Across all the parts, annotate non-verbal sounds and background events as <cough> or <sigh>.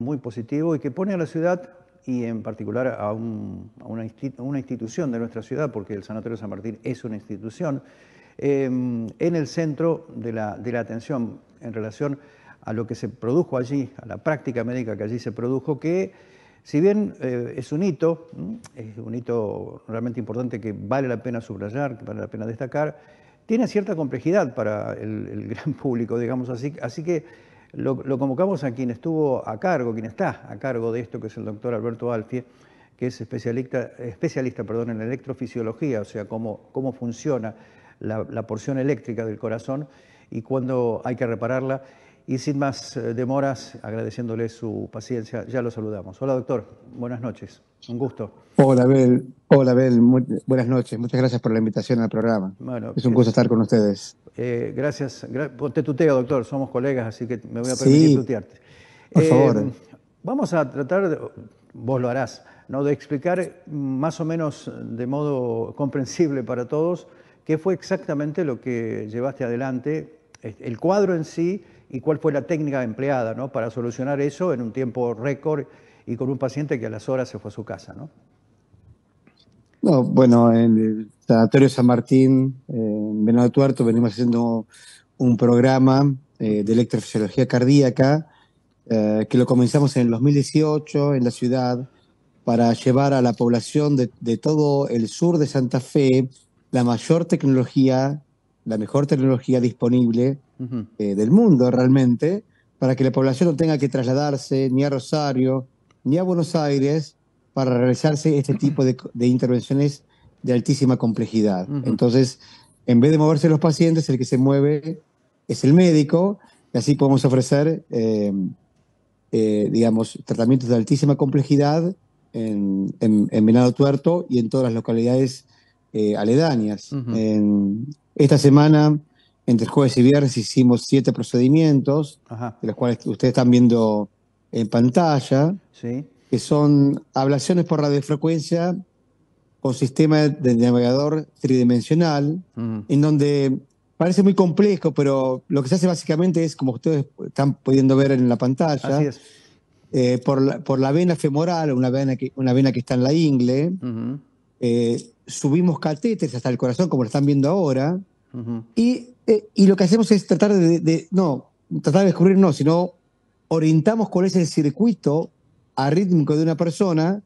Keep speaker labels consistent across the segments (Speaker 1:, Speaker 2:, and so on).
Speaker 1: muy positivo y que pone a la ciudad y en particular a, una, institución de nuestra ciudad, porque el Sanatorio San Martín es una institución, em, en el centro de la, atención en relación a lo que se produjo allí, a la práctica médica que allí se produjo, que si bien eh, es un hito, es un hito realmente importante que vale la pena subrayar, que vale la pena destacar, tiene cierta complejidad para el, el gran <laughs> público, digamos así, así que lo, convocamos a quien estuvo a cargo, quien está a cargo de esto, que es el doctor Alberto Alfie, que es especialista, especialista perdón, en electrofisiología, o sea, cómo, cómo funciona la, la porción eléctrica del corazón y cuándo hay que repararla y sin más eh, demoras, agradeciéndole su paciencia, ya lo saludamos. Hola doctor, buenas noches, un gusto.
Speaker 2: Hola Bel, hola Bel, buenas noches, muchas gracias por la invitación al programa. es un gusto eh, estar con ustedes.
Speaker 1: Eh, gracias, pues, te tuteo doctor, somos colegas, así que me voy a permitir tutearte. Por favor. Vamos a tratar, vos lo harás, ¿no? de explicar más o menos de modo comprensible para todos qué fue exactamente lo que llevaste adelante, el cuadro en sí y cuál fue la técnica empleada para solucionar eso en un tiempo récord y con un paciente que a las horas se fue a su casa. ¿no?
Speaker 2: bueno, en el Sanatorio San Martín, en Venado Tuerto, venimos haciendo un programa eh, de electrofisiología cardíaca eh, que lo comenzamos en el 2018 en la ciudad para llevar a la población de, de, todo el sur de Santa Fe la mayor tecnología, la mejor tecnología disponible eh, del mundo realmente, para que la población no tenga que trasladarse ni a Rosario ni a Buenos Aires para realizarse este <clears throat> tipo de, intervenciones de altísima complejidad. Entonces, en vez de moverse los pacientes, el que se mueve es el médico, y así podemos ofrecer, em, eh, digamos, tratamientos de altísima complejidad en, Venado Tuerto y en todas las localidades eh, aledañas. en, esta semana entre jueves y viernes hicimos siete procedimientos, de los cuales ustedes están viendo en pantalla, que son ablaciones por radiofrecuencia con sistema de navegador tridimensional, en donde parece muy complejo, pero lo que se hace básicamente es, como ustedes están pudiendo ver en la pantalla, eh, por, la, por, la, vena femoral, una vena que, una vena que está en la ingle, eh, subimos catéteres hasta el corazón, como lo están viendo ahora, eh, y, lo que hacemos es tratar de, no, tratar de descubrir, no, sino orientamos cuál es el circuito arrítmico de una persona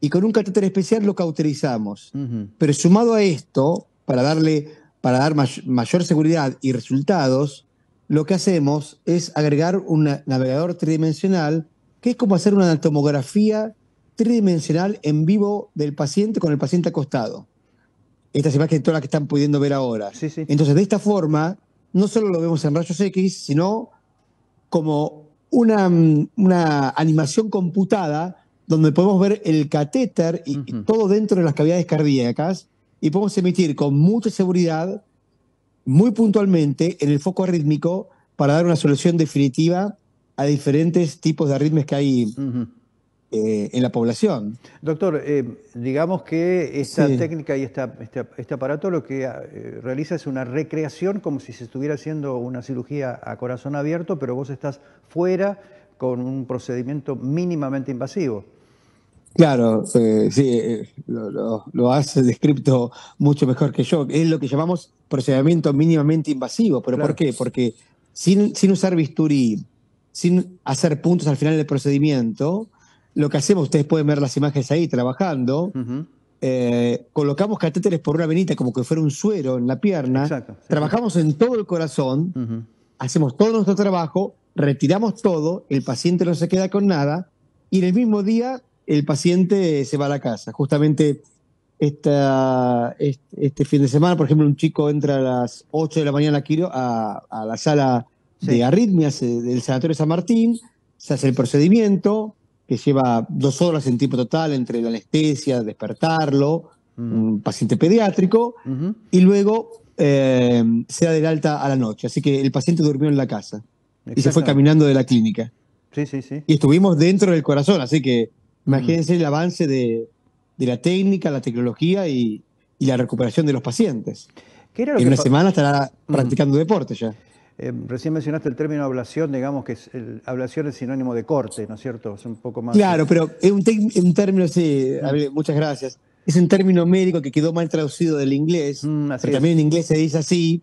Speaker 2: y con un catéter especial lo cauterizamos. Pero sumado a esto, para darle para dar mayor seguridad y resultados, lo que hacemos es agregar un navegador tridimensional, que es como hacer una tomografía tridimensional en vivo del paciente con el paciente acostado. Estas imágenes todas las que están pudiendo ver ahora. Entonces, de esta forma, no solo lo vemos en rayos X, sino como una, una animación computada donde podemos ver el catéter y, todo dentro de las cavidades cardíacas y podemos emitir con mucha seguridad, muy puntualmente, en el foco arrítmico para dar una solución definitiva a diferentes tipos de arritmias que hay eh, en la población.
Speaker 1: Doctor, eh, digamos que esta técnica y esta, este, aparato lo que ah, eh, realiza es una recreación como si se estuviera haciendo una cirugía a corazón abierto, pero vos estás fuera con un procedimiento
Speaker 2: mínimamente invasivo. Claro, sí, lo, has descrito mucho mejor que yo. Es lo que llamamos procedimiento mínimamente invasivo. ¿Pero por qué? Porque sin, sin usar bisturí, sin hacer puntos al final del procedimiento, lo que hacemos, ustedes pueden ver las imágenes ahí trabajando, eh, colocamos catéteres por una venita como que fuera un suero en la pierna, trabajamos en todo el corazón, hacemos todo nuestro trabajo, retiramos todo, el paciente no se queda con nada y en el mismo día el paciente se va a la casa. Justamente esta, este, fin de semana, por ejemplo, un chico entra a las 8 de la mañana a, a la sala de arritmias eh, del Sanatorio San Martín, se hace el procedimiento, que lleva dos horas en tiempo total entre la anestesia, despertarlo, mm. un paciente pediátrico, y luego eh, se da del alta a la noche. Así que el paciente durmió en la casa
Speaker 1: y se fue caminando
Speaker 2: de la clínica.
Speaker 1: Sí, sí, sí. Y
Speaker 2: estuvimos dentro del corazón, así que imagínense mm. el avance de, la técnica, la tecnología y, la recuperación de los pacientes. Y en una semana estará mm. practicando deporte ya.
Speaker 1: Eh, recién mencionaste el término ablación, digamos que ablación es sinónimo de corte, ¿no es cierto? Es un poco más. Claro, pero
Speaker 2: es un, término, sí, mm. muchas gracias. Es un término médico que quedó mal traducido del inglés, mm, también en inglés se dice así,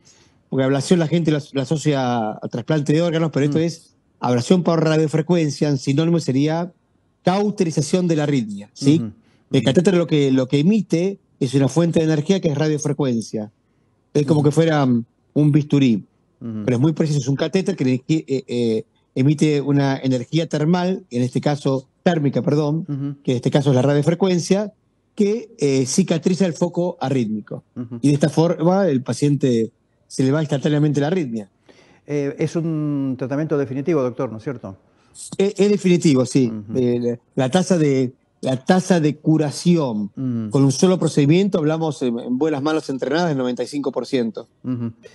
Speaker 2: porque ablación la gente la, asocia a trasplante de órganos, pero esto mm. es ablación por radiofrecuencia, sinónimo sería cauterización de la arritmia, ¿sí? El catéter lo que, lo que emite es una fuente de energía que es radiofrecuencia. Es como que fuera un bisturí pero es muy preciso. Es un catéter que eh, eh, emite una energía termal, en este caso térmica, perdón, que en este caso es la radiofrecuencia, que eh, cicatriza el foco arrítmico. Y de esta forma el paciente se le va instantáneamente la arritmia. es un tratamiento definitivo, doctor, ¿no es cierto? Es, definitivo, sí. la tasa de la tasa de curación mm. con un solo procedimiento, hablamos en, buenas manos entrenadas del 95%.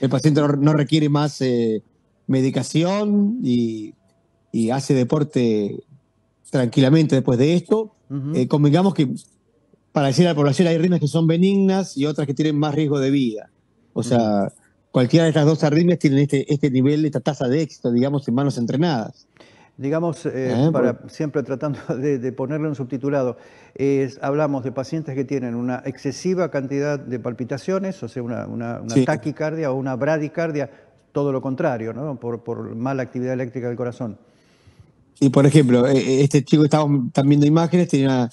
Speaker 2: El paciente no, requiere más eh, medicación y, hace deporte tranquilamente después de esto. Eh, convengamos que para decir a la población hay arritmias que son benignas y otras que tienen más riesgo de vida. O sea, cualquiera de estas dos arritmias tienen este, este nivel, esta tasa de éxito, digamos, en manos entrenadas.
Speaker 1: Digamos, eh, eh, siempre tratando <laughs> de, ponerle un subtitulado, hablamos de pacientes que tienen una excesiva cantidad de palpitaciones, o sea, una, taquicardia o una bradicardia, todo lo contrario, ¿no? por, mala actividad eléctrica del corazón.
Speaker 2: Y por ejemplo, eh, este chico estábamos viendo imágenes, tenía,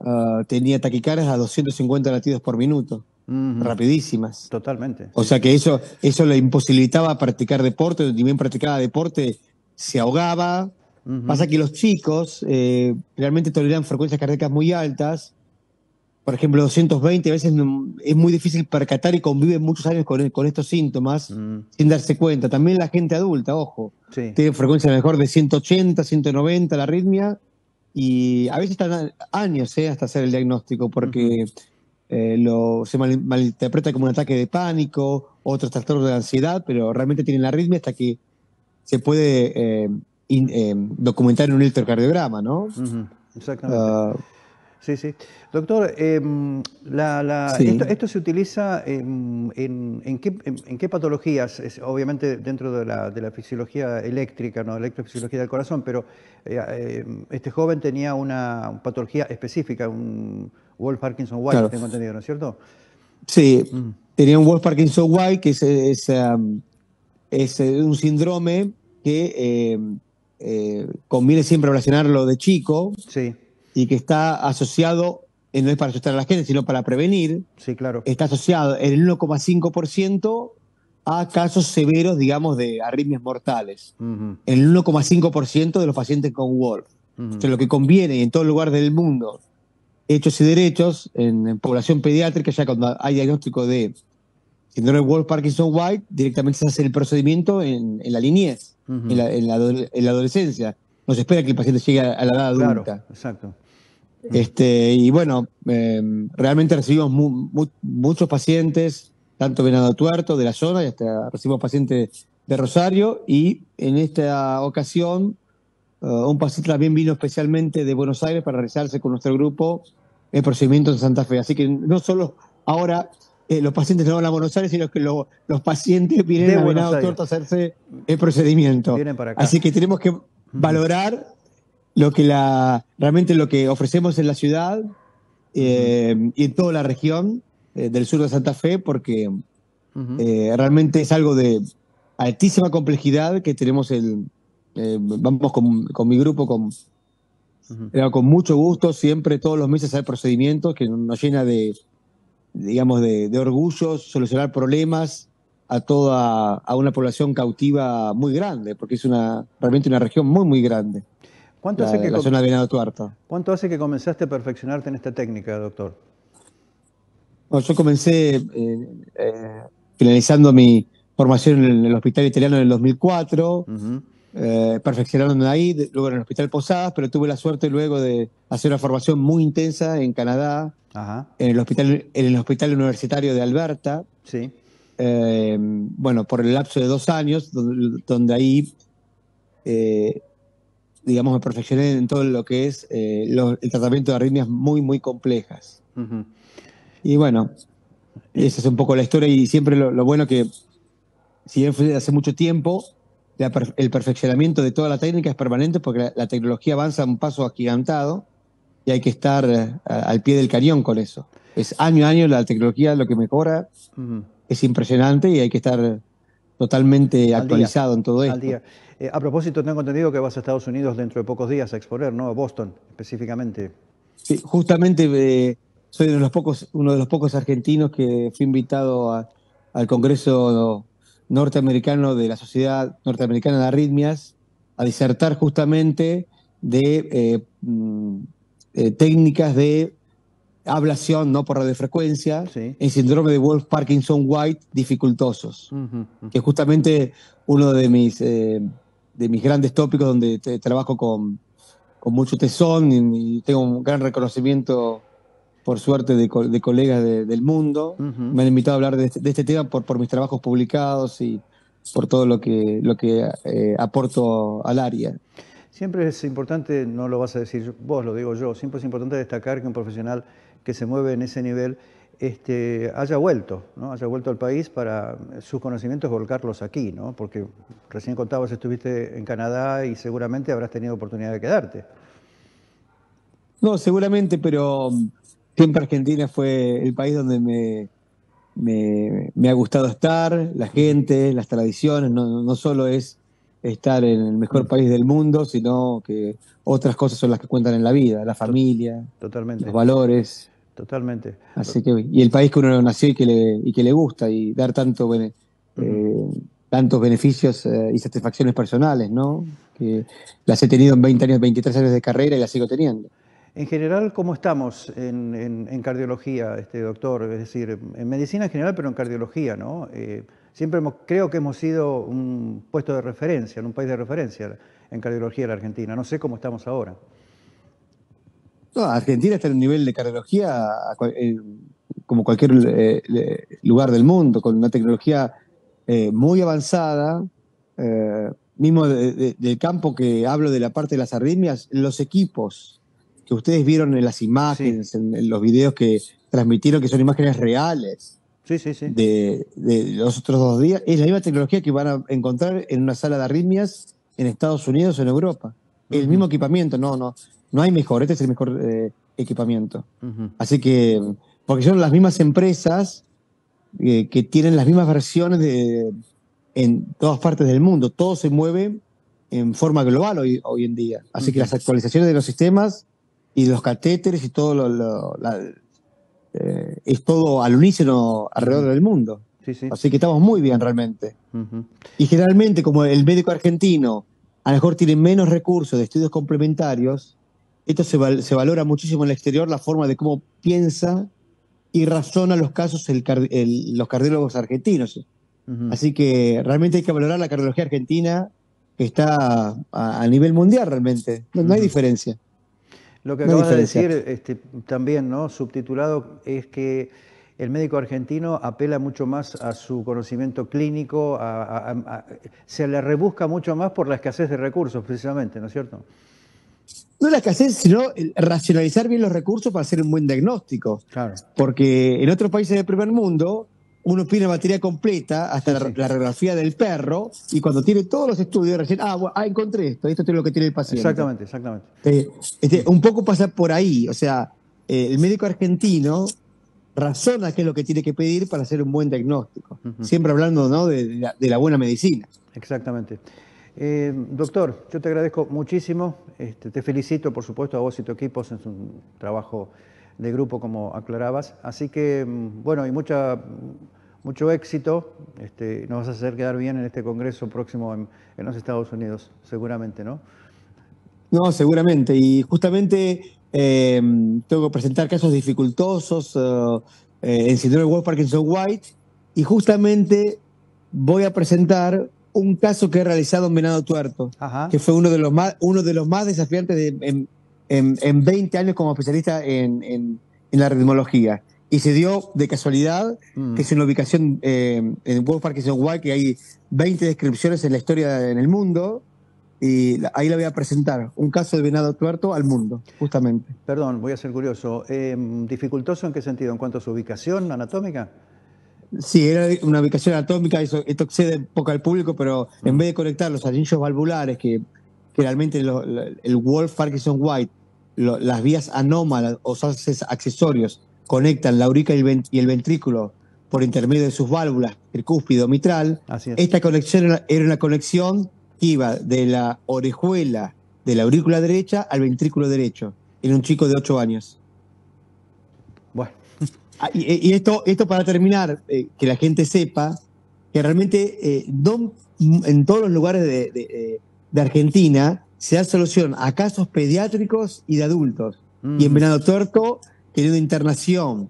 Speaker 2: ah, tenía taquicardias a 250 latidos por minuto, rapidísimas. Totalmente. O sea que eso, eso le imposibilitaba practicar deporte, ni bien practicaba deporte, se ahogaba, Pasa que los chicos eh, realmente toleran frecuencias cardíacas muy altas. Por ejemplo, 220 a veces es muy difícil percatar y conviven muchos años con, estos síntomas sin darse cuenta. También la gente adulta, ojo, tiene frecuencias mejor de 180, 190 la arritmia y a veces están años eh, hasta hacer el diagnóstico porque eh, lo, se malinterpreta como un ataque de pánico, otros trastornos de ansiedad, pero realmente tienen la arritmia hasta que se puede eh, documentar en un electrocardiograma, ¿no? Exactamente. Ah. Sí, sí. Doctor, em,
Speaker 1: Esto, se utiliza em, en, qué, patologías? obviamente dentro de la, fisiología eléctrica, ¿no? electrofisiología del corazón, pero eh, em, este joven tenía una patología específica, un Wolf Parkinson White, tengo entendido, ¿no es cierto?
Speaker 2: Sí, mm. tenía un Wolf Parkinson White, que es, um, eh, un síndrome que eh, conviene siempre relacionarlo de chico y que está asociado, eh, no es para asustar a la gente, sino para prevenir, sí, claro. está asociado en el 1,5% a casos severos, digamos, de arritmias mortales, en el 1,5% de los pacientes con Wolf. lo que conviene en todo lugar del mundo, hechos y derechos, en, población pediátrica, ya cuando hay diagnóstico de síndrome Wolf Parkinson White, directamente se hace el procedimiento en, la niñez en, la, adolescencia. No se espera que el paciente llegue a, la edad adulta. exacto. Este, y bueno, em, realmente recibimos muchos pacientes, tanto Venado Tuerto, de la zona, y hasta recibimos pacientes de Rosario, y en esta ocasión eh, un paciente también vino especialmente de Buenos Aires para realizarse con nuestro grupo el procedimiento de Santa Fe. Así que no solo ahora eh, los pacientes no van a Buenos Aires, sino que los pacientes vienen a Buenos Aires a hacerse el procedimiento. Así que tenemos que valorar lo que la, realmente lo que ofrecemos en la ciudad eh, y en toda la región eh, del sur de Santa Fe, porque realmente es algo de altísima complejidad que tenemos el... vamos con, mi grupo, con, con mucho gusto, siempre todos los meses hay procedimientos que nos llena de digamos, de, orgullos orgullo, solucionar problemas a toda a una población cautiva muy grande, porque es una realmente una región muy, muy grande.
Speaker 1: ¿Cuánto, hace, que ¿Cuánto hace que comenzaste a perfeccionarte en esta técnica, doctor?
Speaker 2: yo comencé eh, eh, finalizando mi formación en el, Hospital Italiano en el 2004. Uh eh, ...perfeccionaron ahí, luego en el Hospital Posadas, pero tuve la suerte luego de hacer una formación muy intensa en Canadá, En, el hospital, en el Hospital Universitario de Alberta. Eh, bueno, por el lapso de dos años, donde, ahí, eh, digamos, me perfeccioné en todo lo que es el tratamiento de arritmias muy, muy complejas. Y bueno, esa es un poco la historia y siempre lo, lo bueno que, si bien fue hace mucho tiempo, el perfeccionamiento de toda la técnica es permanente porque la, tecnología avanza a un paso agigantado y hay que estar eh, al pie del cañón con eso. Es año a año la tecnología lo que mejora es impresionante y hay que estar totalmente actualizado
Speaker 1: en todo esto. día. Eh, a propósito, tengo entendido que vas a Estados Unidos dentro de pocos días a exponer, ¿no? A Boston
Speaker 2: específicamente. Sí, justamente eh, soy de los pocos, uno de los pocos argentinos que fui invitado al Congreso norteamericano de la Sociedad Norteamericana de Arritmias a disertar justamente de eh, mm, eh, técnicas de ablación no por radiofrecuencia en síndrome de Wolf Parkinson White dificultosos, que es justamente uno de mis, eh, de mis grandes tópicos donde trabajo con, con mucho tesón y, tengo un gran reconocimiento por suerte, de, colegas del mundo. Me han invitado a hablar de este, tema por, mis trabajos publicados y por todo lo que, eh, aporto al área.
Speaker 1: Siempre es importante, no lo vas a decir vos, lo digo yo, siempre es importante destacar que un profesional que se mueve en ese nivel este, haya vuelto, ¿no? haya vuelto al país para eh, sus conocimientos volcarlos aquí, ¿no? porque recién contabas, estuviste en Canadá y seguramente habrás tenido oportunidad de quedarte.
Speaker 2: No, seguramente, pero siempre Argentina fue el país donde me, ha gustado estar, la gente, las tradiciones, no, solo es estar en el mejor país del mundo, sino que otras cosas son las que cuentan en la vida, la familia, los valores.
Speaker 1: Totalmente.
Speaker 2: Así que, y el país que uno nació y que le, y que le gusta, y dar tanto eh, tantos beneficios eh, y satisfacciones personales, ¿no? Que las he tenido en 20 años, 23 años de carrera y las sigo teniendo.
Speaker 1: En general, ¿cómo estamos en, cardiología, este doctor? Es decir, en medicina en general, pero en cardiología, ¿no? Eh, siempre creo que hemos sido un puesto de referencia, un país de referencia en cardiología la Argentina. No sé cómo estamos ahora.
Speaker 2: No, Argentina está en un nivel de cardiología eh, como cualquier eh, lugar del mundo, con una tecnología muy avanzada. mismo del campo que hablo de la parte de las arritmias, los equipos que ustedes vieron en las imágenes, en, los videos que transmitieron, que son imágenes reales. De, los otros dos días, es la misma tecnología que van a encontrar en una sala de arritmias en Estados Unidos o en Europa. El mismo equipamiento, no, no, no hay mejor, este es el mejor eh, equipamiento. Así que, porque son las mismas empresas eh, que tienen las mismas versiones de, en todas partes del mundo, todo se mueve en forma global hoy, en día. Así que las actualizaciones de los sistemas y los catéteres y todo lo, eh, es todo al unísono alrededor del mundo. Así que estamos muy bien realmente. Y generalmente, como el médico argentino a lo mejor tiene menos recursos de estudios complementarios, esto se, se valora muchísimo en el exterior, la forma de cómo piensa y razona los casos el los cardiólogos argentinos. Así que realmente hay que valorar la cardiología argentina que está a, nivel mundial realmente. no hay diferencia.
Speaker 1: Lo que acabas de decir este, también, ¿no? Subtitulado es que el médico argentino apela mucho más a su conocimiento clínico, se le rebusca mucho más por la escasez de recursos, precisamente, ¿no es cierto?
Speaker 2: No la escasez, sino racionalizar bien los recursos para hacer un buen diagnóstico. Claro. Porque en otros países del primer mundo, uno pide la batería completa hasta la, radiografía del perro y cuando tiene todos los estudios recién, ah, ah encontré esto, esto es lo que tiene el paciente. Exactamente, exactamente. Eh, este, un poco pasa por ahí, o sea, eh, el médico argentino razona qué es lo que tiene que pedir para hacer un buen diagnóstico, siempre hablando ¿no? de, la, buena medicina. Exactamente. Eh, doctor, yo te agradezco muchísimo, este, te felicito por supuesto
Speaker 1: a vos y tu equipo, es un trabajo de grupo como aclarabas, así que mm, bueno, y mucha mucho éxito. Este, nos vas a hacer quedar bien en este congreso próximo en, los Estados Unidos, seguramente, ¿no?
Speaker 2: No, seguramente. Y justamente eh, tengo que presentar casos dificultosos eh, eh, en síndrome Parkinson White. Y justamente voy a presentar un caso que he realizado en Venado Tuerto, que fue uno de los más, uno de los más desafiantes en, 20 años como especialista en, en la ritmología. Y se dio de casualidad mm. que es una ubicación eh, en World Parkinson White que hay 20 descripciones en la historia en el mundo. Y ahí la voy a presentar, un caso de venado tuerto al mundo, justamente.
Speaker 1: Perdón, voy a ser curioso. Em, ¿Dificultoso en qué sentido? ¿En cuanto a su ubicación anatómica?
Speaker 2: Sí, era una ubicación anatómica, eso, esto excede poco al público, pero en mm. vez de conectar los anillos valvulares, que realmente el Wolf Parkinson White, las vías anómalas o accesorios conectan la aurica y el, ventrículo por intermedio de sus válvulas cúspido mitral. Esta conexión era una conexión que iba de la orejuela de la aurícula derecha al ventrículo derecho en un chico de 8 años. Bueno. <laughs> Ah, y, esto, esto para terminar, eh, que la gente sepa que realmente eh, en todos los lugares eh, de, Argentina se da solución a casos pediátricos y de adultos. Y en mm. Venado Tuerto tiene una internación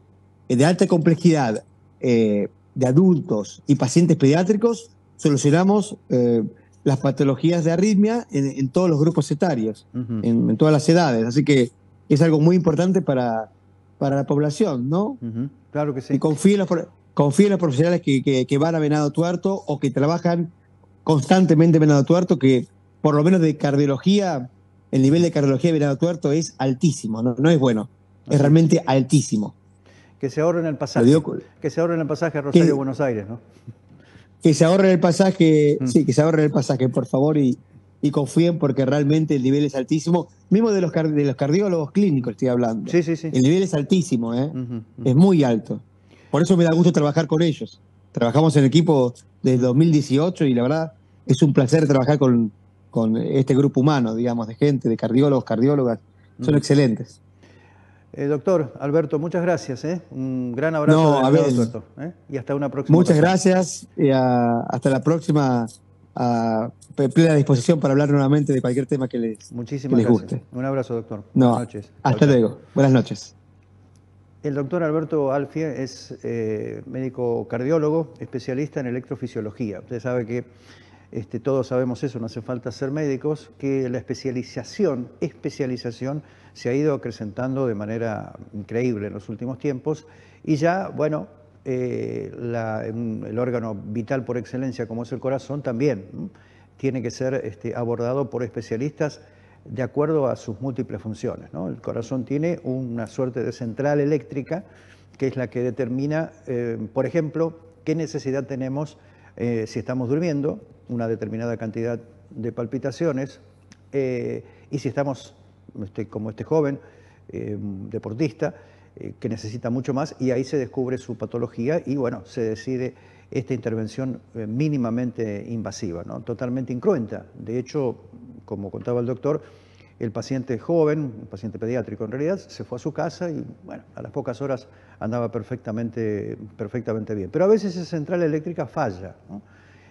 Speaker 2: eh, de alta complejidad eh, de adultos y pacientes pediátricos, solucionamos eh, las patologías de arritmia en, todos los grupos etarios,
Speaker 1: en,
Speaker 2: todas las edades. Así que es algo muy importante para, para la población, ¿no? Claro que sí. Y confío en los, profesionales que, que, van a Venado Tuerto o que trabajan constantemente Venado Tuerto, que por lo menos de cardiología, el nivel de cardiología de Venado Tuerto es altísimo, no es bueno es realmente altísimo. Que se ahorren el pasaje.
Speaker 1: que se ahorren el pasaje a Rosario, Buenos Aires, ¿no?
Speaker 2: Que se ahorren el pasaje, mm. sí, que se ahorren el pasaje, por favor, y, confíen porque realmente el nivel es altísimo. Mismo de los, los cardiólogos clínicos estoy hablando. Sí, sí, sí. El nivel es altísimo, ¿eh? es muy alto. Por eso me da gusto trabajar con ellos. Trabajamos en equipo desde 2018 y la verdad es un placer trabajar con, con este grupo humano, digamos, de gente, de cardiólogos, cardiólogas. Son mm. excelentes.
Speaker 1: Eh, doctor Alberto, muchas gracias. ¿eh? Un gran abrazo. a ¿eh? Y hasta una próxima. Muchas gracias
Speaker 2: y ah, hasta la próxima. A ah, plena disposición para hablar nuevamente de cualquier tema que les, Muchísimas gracias.
Speaker 1: Un abrazo, doctor.
Speaker 2: noches. Hasta luego. Buenas noches.
Speaker 1: El doctor Alberto Alfie es médico cardiólogo, especialista en electrofisiología. Usted sabe que este, todos sabemos eso, no hace falta ser médicos, que la especialización, especialización, se ha ido acrecentando de manera increíble en los últimos tiempos y ya, bueno, eh, el órgano vital por excelencia como es el corazón también tiene que ser este, abordado por especialistas de acuerdo a sus múltiples funciones. El corazón tiene una suerte de central eléctrica que es la que determina, eh, por ejemplo, qué necesidad tenemos eh, si estamos durmiendo, una determinada cantidad de palpitaciones, eh, y si estamos este, como este joven eh, deportista, que necesita mucho más, y ahí se descubre su patología y bueno, se decide esta intervención mínimamente invasiva, totalmente incruenta. De hecho, como contaba el doctor, el paciente joven, un paciente pediátrico en realidad, se fue a su casa y a las pocas horas andaba perfectamente, perfectamente bien. Pero a veces esa central eléctrica falla,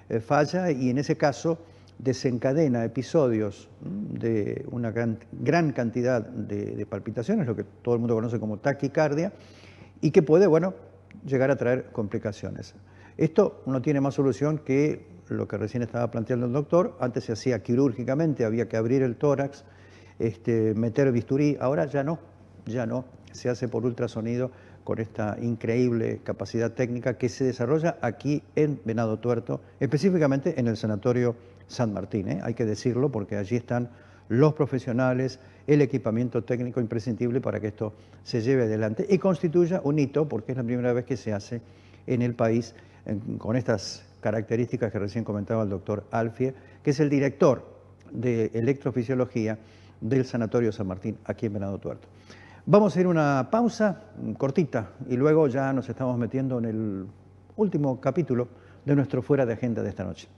Speaker 1: eh, falla y en ese caso desencadena episodios de una gran, cantidad de, palpitaciones, lo que todo el mundo conoce como taquicardia, y que puede, bueno, llegar a traer complicaciones. Esto no tiene más solución que lo que recién estaba planteando el doctor, antes se hacía quirúrgicamente, había que abrir el tórax, este, meter bisturí. Ahora ya no, ya no. Se hace por ultrasonido con esta increíble capacidad técnica que se desarrolla aquí en Venado Tuerto, específicamente en el Sanatorio San Martín. ¿eh? Hay que decirlo porque allí están los profesionales, el equipamiento técnico imprescindible para que esto se lleve adelante y constituya un hito, porque es la primera vez que se hace en el país con estas características que recién comentaba el doctor Alfie, que es el director de electrofisiología del Sanatorio San Martín, aquí en Venado Tuerto. Vamos a ir una pausa mm, cortita y luego ya nos estamos metiendo en el último capítulo de nuestro Fuera de Agenda de esta noche.